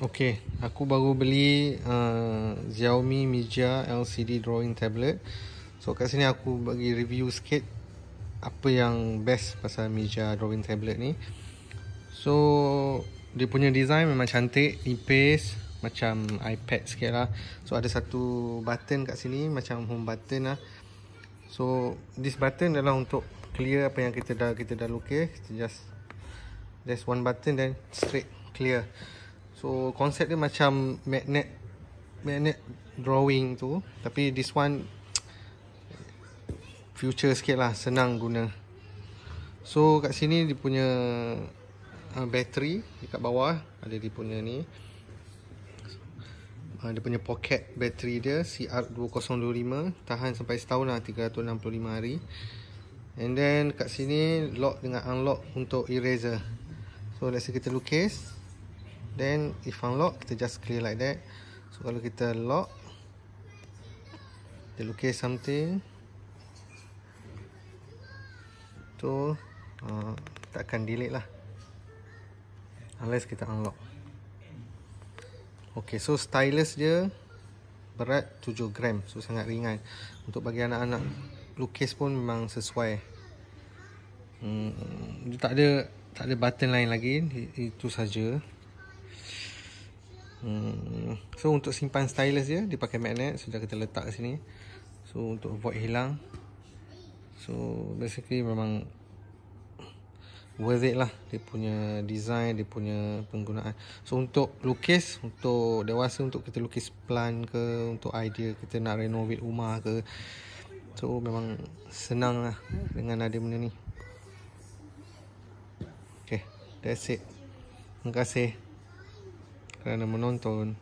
Okay, aku baru beli uh, Xiaomi Mijia LCD drawing tablet. So kat sini aku bagi review sikit apa yang best pasal Mijia drawing tablet ni. So dia punya design memang cantik, nipis macam iPad sikit lah. So ada satu button kat sini macam home button lah. So this button adalah untuk clear apa yang kita dah kita dah lukis. Just just one button then straight clear. So konsep dia macam magnet magnet drawing tu tapi this one future sikit lah senang guna. So kat sini dia punya uh, battery dekat bawah ada dia punya ni. Uh, dia punya pocket battery dia CR2025 tahan sampai setahun lah 365 hari. And then kat sini lock dengan unlock untuk eraser. So let's say kita lukis then if unlock kita just clear like that so kalau kita lock dia lukis something tu uh, takkan delete lah unless kita unlock Okay, so stylus dia berat 7 gram so sangat ringan untuk bagi anak-anak lukis pun memang sesuai hmm, tak ada tak ada button lain lagi itu saja Hmm. So untuk simpan stylus dia Dia pakai magnet So kita letak kat sini So untuk avoid hilang So basically memang Worth it lah Dia punya design Dia punya penggunaan So untuk lukis Untuk dewasa Untuk kita lukis plan ke Untuk idea Kita nak renovate rumah ke So memang Senang lah Dengan ada benda ni Okay That's it Terima kasih kerana menonton.